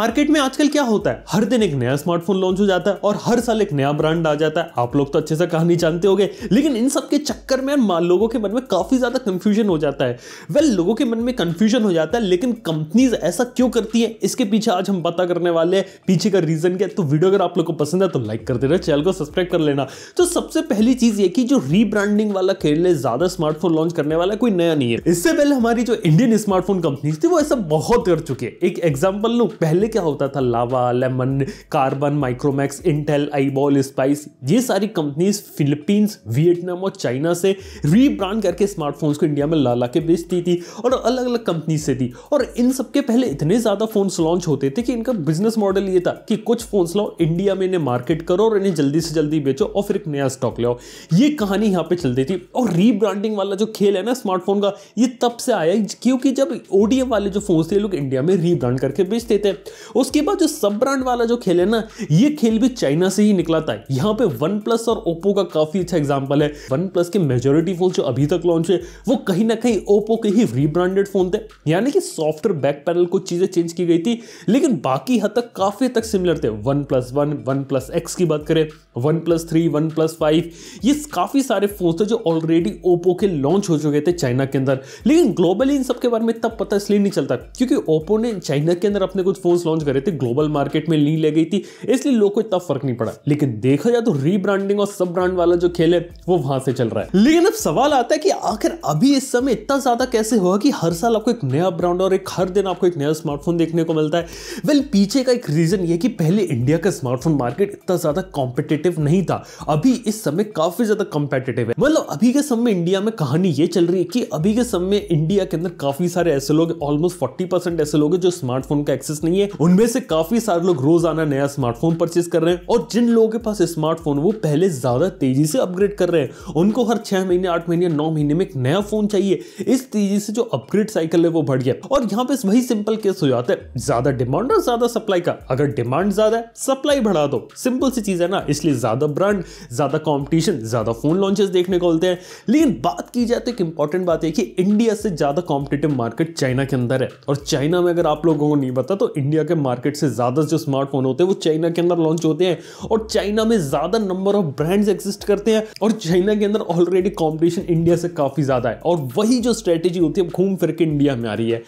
market में आजकल क्या होता है हर दिन एक नया स्मार्टफोन लॉन्च हो जाता है और हर साल एक नया ब्रांड आ जाता है आप लोग तो अच्छे से कहानी जानते हो लेकिन इन सब के चक्कर में लोगों के मन में काफी ज्यादा कंफ्यूजन हो जाता है वेल well, लोगों के मन में कंफ्यूजन हो जाता है लेकिन कंपनीज ऐसा क्यों करती है इसके पीछे आज हम पता करने वाले हैं पीछे का रीजन क्या तो वीडियो अगर आप लोग को पसंद है तो लाइक कर देना चैनल को सब्सक्राइब कर लेना तो सबसे पहली चीज ये कि जो रीब्रांडिंग वाला खेल है ज्यादा स्मार्टफोन लॉन्च करने वाला कोई नया नहीं है इससे पहले हमारी जो इंडियन स्मार्टफोन कंपनीज थी वो ऐसा बहुत कर चुके हैं एक एग्जाम्पल लू पहले क्या होता था Lava Lemon Karbonn Micromax Intel iBall Spice ये सारी कंपनीज फिलीपींस वियतनाम और चाइना से रीब्रांड करके स्मार्टफोन्स को इंडिया में ला ला के बेचती थी और अलग अलग कंपनी से थी और इन सबके पहले इतने ज़्यादा फ़ोन्स लॉन्च होते थे कि इनका बिजनेस मॉडल ये था कि कुछ फ़ोन्स लाओ इंडिया में इन्हें मार्केट करो और इन्हें जल्दी से जल्दी बेचो और फिर एक नया स्टॉक लाओ ये कहानी यहाँ पे चलती थी और रीब्रांडिंग वाला जो खेल है ना स्मार्टफोन का ये तब से आया क्योंकि जब ओडीएम वाले जो फोन थे लोग इंडिया में रीब्रांड करके बेचते थे उसके बाद जो सब ब्रांड वाला जो खेल है ना ये खेल भी चाइना से ही निकला था यहाँ पे वन प्लस और ओप्पो का काफी अच्छा एग्जाम्पल है वन प्लस के मेजोरिटी फोन जो अभी तक लॉन्च है वो कहीं ना कहीं ओप्पो के ही रीब्रांडेड फोन थे यानी कि सॉफ्टवेयर बैक पैनल कुछ चीजें चेंज की गई थी लेकिन बाकी हद तक काफी तक सिमिलर थे OnePlus one OnePlus X की बात करें OnePlus three OnePlus five ये काफी सारे फोन थे जो ऑलरेडी ओप्पो के लॉन्च हो चुके थे चाइना के अंदर लेकिन ग्लोबली इन सबके बारे में तब पता इसलिए नहीं चलता क्योंकि ओप्पो ने चाइना के अंदर अपने कुछ फोन लॉन्च करे थे ग्लोबल मार्केट में नहीं ले गई थी इसलिए लोग को इतना फर्क नहीं पड़ा लेकिन देखा जाए तो रीब्रांडिंग और सब ब्रांड वाला जो खेल है वो वहां से चल रहा है लेकिन अब सवाल आता है कि आखिर अभी इस समय इतना ज्यादा कैसे हुआ कि हर साल आपको एक नया ब्रांड और एक हर दिन आपको एक नया स्मार्टफोन देखने को मिलता है वेल well, पीछे का एक रीजन ये कि पहले इंडिया का स्मार्टफोन मार्केट इतना ज्यादा कॉम्पिटेटिव नहीं था अभी इस समय काफी ज्यादा कॉम्पिटेटिव है मतलब अभी के समय इंडिया में कहानी ये चल रही है कि अभी के समय इंडिया के अंदर काफी सारे ऐसे लोग ऑलमोस्ट फोर्टी ऐसे लोग जो स्मार्टफोन का एक्सेस नहीं है उनमें से काफी सारे लोग रोजाना नया स्मार्टफोन परचेज कर रहे हैं और जिन लोगों के पास स्मार्टफोन वो पहले ज्यादा तेजी से अपग्रेड कर रहे हैं उनको हर छह महीने आठ महीने नौ महीने में एक नया फोन चाहिए इस तेजी से जो अपग्रेड साइकिल है वो बढ़ गया और यहाँ पे वही सिंपल केस हो जाता है ज्यादा डिमांड और ज्यादा सप्लाई का अगर डिमांड ज्यादा है सप्लाई बढ़ा दो सिंपल सी चीज है ना इसलिए ज्यादा ब्रांड ज्यादा कॉम्पिटिशन ज्यादा फोन लॉन्चेस देखने को मिलते हैं लेकिन बात की जाए तो एक इंपॉर्टेंट बात है कि इंडिया से ज्यादा कॉम्पिटेटिव मार्केट चाइना के अंदर है और चाइना में अगर आप लोगों को नहीं पता तो इंडिया के मार्केट से ज़्यादा जो स्मार्टफोन होते हैं वो चाइना के अंदर लॉन्च होते हैं और चाइना में ज़्यादा नंबर ऑफ ब्रांड्स एग्जिस्ट करते हैं और चाइना के अंदर ऑलरेडी कॉम्पिटिशन इंडिया से काफ़ी ज़्यादा है और वही जो स्ट्रेटेजी होती है घूम फिर के इंडिया में आ रही है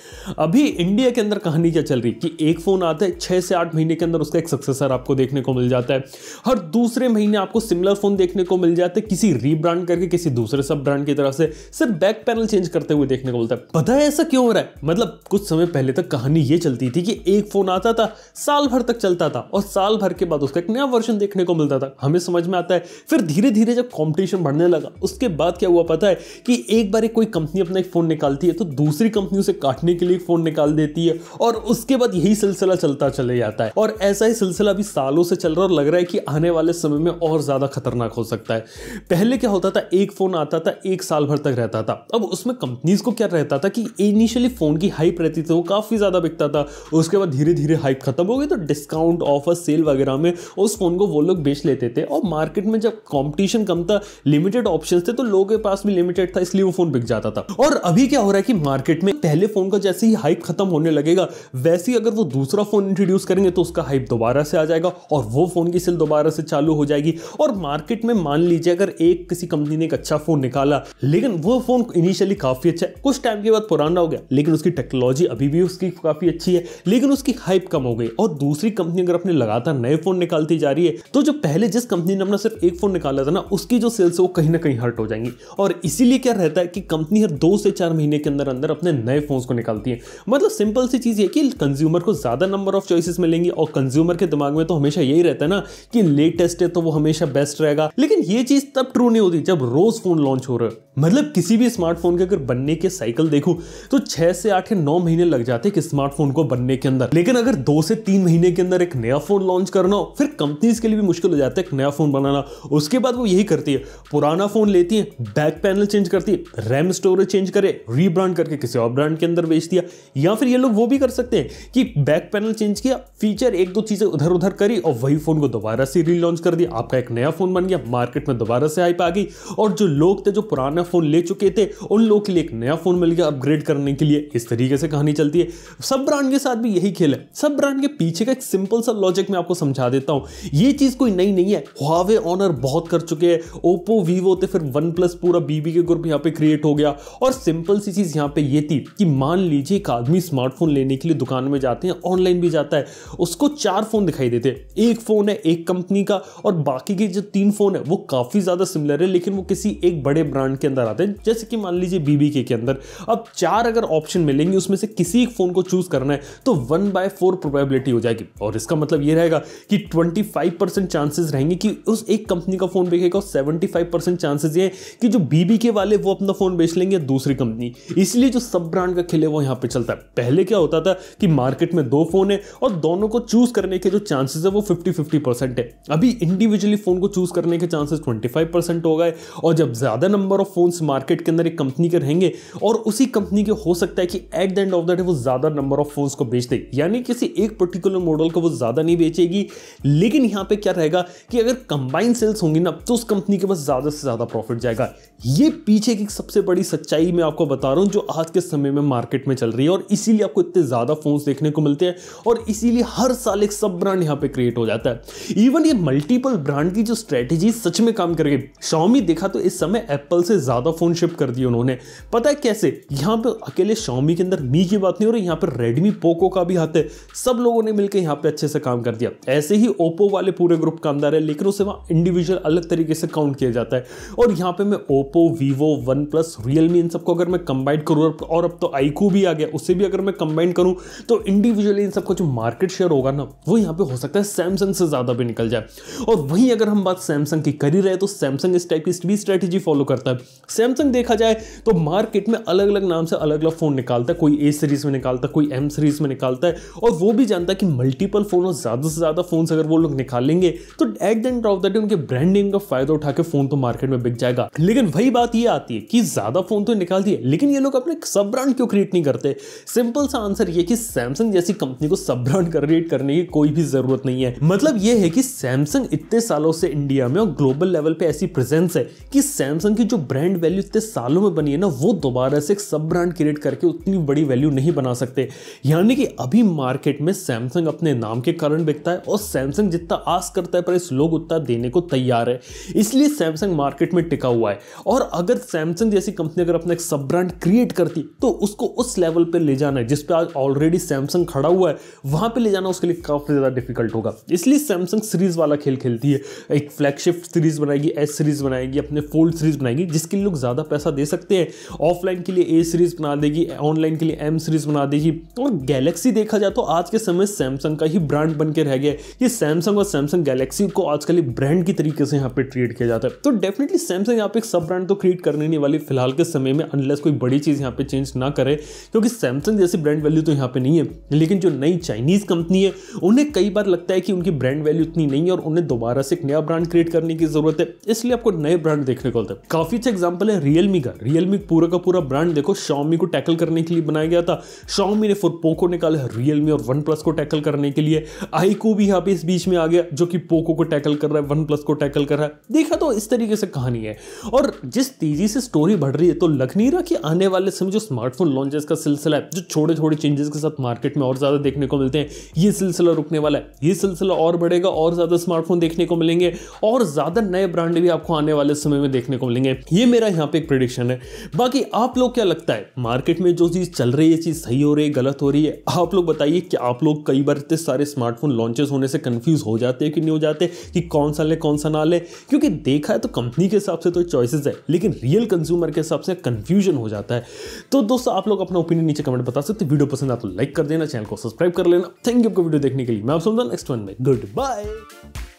अभी इंडिया के अंदर कहानी क्या चल रही है कि एक फ़ोन आता है छः से आठ महीने के अंदर उसका एक सक्सेसर आपको देखने को मिल जाता है हर दूसरे महीने आपको सिमिलर फ़ोन देखने को मिल जाता है किसी रीब्रांड करके किसी दूसरे सब ब्रांड की तरफ से सिर्फ बैक पैनल चेंज करते हुए देखने को मिलता है पता है ऐसा क्यों हो रहा है मतलब कुछ समय पहले तक कहानी ये चलती थी कि एक फोन फोन आता था साल भर तक चलता था और साल भर के बाद उसका एक नया वर्जन देखने को मिलता था हमें समझ में आता है फिर धीरे धीरे जब कॉम्पिटिशन बढ़ने लगा उसके बाद क्या हुआ पता है कि एक बार एक कोई कंपनी अपना एक फ़ोन निकालती है तो दूसरी कंपनी उसे काटने के लिए फ़ोन निकाल देती है और उसके बाद यही सिलसिला चलता चले जाता है और ऐसा ही सिलसिला अभी सालों से चल रहा है और लग रहा है कि आने वाले समय में और ज़्यादा खतरनाक हो सकता है पहले क्या होता था एक फ़ोन आता था एक साल भर तक रहता था अब उसमें कंपनीज को क्या रहता था कि इनिशियली फ़ोन की हाइप रहती थी वो काफ़ी ज़्यादा बिकता था उसके बाद धीरे धीरे धीरे हाइप खत्म हो गई तो डिस्काउंट ऑफर सेल वगैरह में उस फ़ोन को वो लोग बेच लेते थे और मार्केट में जब कॉम्पिटिशन कम था लिमिटेड ऑप्शन थे तो लोगों के पास भी लिमिटेड था इसलिए वो फ़ोन बिक जाता था और अभी क्या हो रहा है कि मार्केट में पहले फ़ोन का जैसे ही हाइप खत्म होने लगेगा वैसे ही अगर वो दूसरा फ़ोन इंट्रोड्यूस करेंगे तो उसका हाइप दोबारा से आ जाएगा और वो फ़ोन की सेल दोबारा से चालू हो जाएगी और मार्केट में मान लीजिए अगर एक किसी कंपनी ने एक अच्छा फ़ोन निकाला लेकिन वो फ़ोन इनिशियली काफ़ी अच्छा है कुछ टाइम के बाद पुराना हो गया लेकिन उसकी टेक्नोलॉजी अभी भी उसकी काफ़ी अच्छी है लेकिन उसकी हाइप कम हो गई और दूसरी कंपनी अगर अपने लगातार नए फोन निकालती जा रही है तो जो पहले जिस कंपनी ने अपना सिर्फ एक फोन निकाला था ना उसकी जो सेल्स है वो कहीं ना कहीं हर्ट हो जाएंगी और इसीलिए क्या रहता है कि कंपनी हर दो से चार महीने के अंदर अंदर अपने नए फोन को निकालती है मतलब सिंपल सी चीज़ ये कि कंज्यूमर को ज़्यादा नंबर ऑफ चॉइसिस मिलेंगी और कंज्यूमर के दिमाग में तो हमेशा यही रहता है ना कि लेटेस्ट है तो वो हमेशा बेस्ट रहेगा लेकिन ये चीज़ तब ट्रू नहीं होती जब रोज फोन लॉन्च हो रहा है मतलब किसी भी स्मार्टफोन के अगर बनने के साइकिल देखो तो छह से आठ या नौ महीने लग जाते हैं कि स्मार्टफोन को बनने के अंदर लेकिन लेकिन अगर दो से तीन महीने के अंदर एक नया फ़ोन लॉन्च करना हो फिर कंपनीज के लिए भी मुश्किल हो जाता है एक नया फ़ोन बनाना उसके बाद वो यही करती है पुराना फ़ोन लेती है बैक पैनल चेंज करती है रैम स्टोरेज चेंज करे रीब्रांड करके किसी और ब्रांड के अंदर बेच दिया या फिर ये लोग वो भी कर सकते हैं कि बैक पैनल चेंज किया फीचर एक दो चीज़ें उधर उधर करी और वही फ़ोन को दोबारा से रीलॉन्च कर दिया आपका एक नया फ़ोन बन गया मार्केट में दोबारा से हाइप आ गई और जो लोग थे जो पुराना फ़ोन ले चुके थे उन लोगों के लिए एक नया फ़ोन मिल गया अपग्रेड करने के लिए इस तरीके से कहानी चलती है सब ब्रांड के साथ भी यही खेल है सब ब्रांड के पीछे का एक सिंपल सा लॉजिक मैं आपको समझा देता हूं ये चीज़ कोई नई नहीं है हुआवे ऑनर बहुत कर चुके हैं ओप्पो वीवो तो फिर वन प्लस पूरा बीबी के ग्रुप यहां पे क्रिएट हो गया और सिंपल सी चीज़ यहां पे ये थी कि मान लीजिए एक आदमी स्मार्टफोन लेने के लिए दुकान में जाते हैं ऑनलाइन भी जाता है उसको चार फ़ोन दिखाई देते एक फ़ोन है एक कंपनी का और बाकी के जो तीन फ़ोन है वो काफ़ी ज़्यादा सिमिलर है लेकिन वो किसी एक बड़े ब्रांड के अंदर आते हैं जैसे कि मान लीजिए बीबी के अंदर अब चार अगर ऑप्शन मिलेंगे उसमें से किसी एक फ़ोन को चूज़ करना है तो वन बाय फोर प्रोबेबिलिटी हो जाएगी और इसका मतलब ये रहेगा कि ट्वेंटी फाइव परसेंट चांसेस रहेंगे कि उस एक कंपनी का फ़ोन बेचेगा और सेवेंटी फाइव परसेंट चांसेस ये कि जो बीबी के वाले वो अपना फ़ोन बेच लेंगे दूसरी कंपनी इसलिए जो सब ब्रांड का खेल है वो यहाँ पर चलता है पहले क्या होता था कि मार्केट में दो फ़ोन है और दोनों को चूज़ करने के जो चांसेस है वो फिफ्टी फिफ्टी परसेंट है अभी इंडिविजुअली फ़ोन को चूज़ करने के चांसेस ट्वेंटी फाइव परसेंट हो गए और जब ज़्यादा नंबर ऑफ फोन मार्केट के अंदर एक कंपनी के रहेंगे और उसी कंपनी के हो सकता है कि at the end of the day वो ज़्यादा नंबर ऑफ फ़ोन्स को बेच दे यानी यानी किसी एक पर्टिकुलर मॉडल को वो ज़्यादा नहीं बेचेगी लेकिन यहां पे क्या रहेगा कि अगर कंबाइन सेल्स होंगी ना तो उस कंपनी के पास ज़्यादा से ज़्यादा प्रॉफिट जाएगा ये पीछे की सबसे बड़ी सच्चाई मैं आपको बता रहा हूं जो आज के समय में मार्केट में चल रही है और इसीलिए आपको इतने ज़्यादा फोन देखने को मिलते हैं और इसीलिए हर साल एक सब ब्रांड यहां पर क्रिएट हो जाता है इवन ये मल्टीपल ब्रांड की जो स्ट्रेटेजी सच में काम करेगी शॉमी देखा तो इस समय एप्पल से ज़्यादा फ़ोन शिप कर दिए उन्होंने पता है कैसे यहां पर अकेले शॉमी के अंदर मी की बात नहीं हो रही यहां पर रेडमी पोको का भी हाथ है सब लोगों ने मिलकर यहाँ पे अच्छे से काम कर दिया ऐसे ही ओप्पो वाले पूरे ग्रुप का अंदर है लेकिन उसे वहाँ इंडिविजुअल अलग तरीके से काउंट किया जाता है और यहाँ पे मैं Oppo Vivo OnePlus Realme इन सबको अगर मैं कंबाइंड करूँ और अब तो आईकू भी आ गया उससे भी अगर मैं कंबाइंड करूँ तो इंडिविजुअली इन सबका जो मार्केट शेयर होगा ना वो यहाँ पे हो सकता है सैमसंग से ज़्यादा भी निकल जाए और वहीं अगर हम बात सैमसंग की करी रहे तो सैमसंग इस टाइप की भी स्ट्रैटेजी फॉलो करता है सैमसंग देखा जाए तो मार्केट में अलग अलग नाम से अलग अलग फ़ोन निकालता है कोई ए सीरीज़ में निकालता है कोई एम सीरीज़ में निकालता है और वो भी जानता कि मल्टीपल फ़ोन और ज़्यादा से ज़्यादा फोन अगर वो लोग निकालेंगे तो at the end of the day उनके ब्रांड नेम का फ़ायदा उठा के फ़ोन तो मार्केट में बिक जाएगा लेकिन वही बात ये आती है कि ज़्यादा फ़ोन तो निकाल दिए लेकिन ये लोग अपने सब ब्रांड क्यों क्रिएट नहीं करते सिंपल सा आंसर ये कि सैमसंग जैसी कंपनी को सब ब्रांड क्रिएट करने की कोई भी ज़रूरत नहीं है मतलब ये है कि सैमसंग इतने सालों से इंडिया में और ग्लोबल लेवल पे ऐसी प्रेजेंस है कि सैमसंग की जो ब्रांड वैल्यू इतने सालों में बनी है ना वो दोबारा से एक सब ब्रांड क्रिएट करके उतनी बड़ी वैल्यू नहीं बना सकते यानी कि अभी मार्केट में सैमसंग अपने नाम के कारण बिकता है और सैमसंग जितना आस करता है पर इस लोग उतना देने को तैयार है इसलिए सैमसंग मार्केट में टिका हुआ है और अगर सैमसंग जैसी कंपनी अगर अपना एक सब ब्रांड क्रिएट करती तो उसको उस लेवल पर ले जाना है जिस पर आज ऑलरेडी सैमसंग खड़ा हुआ है वहाँ पर ले जाना उसके लिए काफ़ी ज़्यादा डिफिकल्ट होगा इसलिए सैमसंग सीरीज़ वाला खेल खेलती है एक फ्लैगशिप सीरीज़ बनाएगी एस सीरीज़ बनाएगी अपने फोल्ड सीरीज़ बनाएगी जिसके लिए लोग ज़्यादा पैसा दे सकते हैं ऑफलाइन के लिए ए सीरीज़ बना देगी ऑनलाइन के लिए एम सीरीज़ बना देगी और गैलेक्सी देखा जाए तो आज के समय सैमसंग का ही ब्रांड बन के रह गया ये सैमसंग और सैमसंग गैलेक्सी को आजकल ब्रांड की तरीके से यहाँ पे ट्रीट किया जाता है तो डेफिनेटली सैमसंग यहाँ पे एक सब ब्रांड तो क्रिएट करने नहीं वाली फिलहाल के समय में अनलेस कोई बड़ी चीज़ यहाँ पे चेंज ना करे क्योंकि सैमसंग जैसी ब्रांड वैल्यू तो यहाँ पे नहीं है लेकिन जो नई चाइनीज़ कंपनी है उन्हें कई बार लगता है कि उनकी ब्रांड वैल्यू इतनी नहीं है और उन्हें दोबारा से एक नया ब्रांड क्रिएट करने की जरूरत है इसलिए आपको नए ब्रांड देखने को होता है काफ़ी अच्छा एग्जाम्पल है रियलमी का रियलमी पूरा का पूरा ब्रांड देखो शॉमी को टैकल करने के लिए बनाया गया था शॉमी ने फोर पोको निकाले रियल रियलमी और वन प्लस को टैकल करने के लिए आईको भी यहाँ पे इस बीच में आ गया जो कि पोको को टैकल कर रहा है वन प्लस को टैकल कर रहा है देखा तो इस तरीके से कहानी है और जिस तेजी से स्टोरी बढ़ रही है तो लग नहीं रहा कि आने वाले समय जो स्मार्टफोन लॉन्चेस का सिलसिला है जो छोटे छोटे चेंजेस के साथ मार्केट में और ज़्यादा देखने को मिलते हैं ये सिलसिला रुकने वाला है ये सिलसिला और बढ़ेगा और ज़्यादा स्मार्टफोन देखने को मिलेंगे और ज़्यादा नए ब्रांड भी आपको आने वाले समय में देखने को मिलेंगे ये मेरा यहाँ पे एक प्रडिक्शन है बाकी आप लोग क्या लगता है मार्केट में जो चीज़ चल रही है चीज़ सही हो रही है गलत हो रही है आप लोग बताइए बताइए कि आप लोग कई बार इतने सारे स्मार्टफोन लॉन्चेस होने से कंफ्यूज हो जाते हैं कि नहीं हो जाते कि कौन सा ले कौन सा ना ले क्योंकि देखा है तो कंपनी के हिसाब से तो चॉइसेस है लेकिन रियल कंज्यूमर के हिसाब से कंफ्यूजन हो जाता है तो दोस्तों आप लोग अपना ओपिनियन नीचे कमेंट बता सकते वीडियो पसंद आता तो लाइक कर देना चैनल को सब्सक्राइब कर लेना थैंक यू आपको वीडियो देखने के लिए मैं आप सुनता नेक्स्ट वन में गुड बाय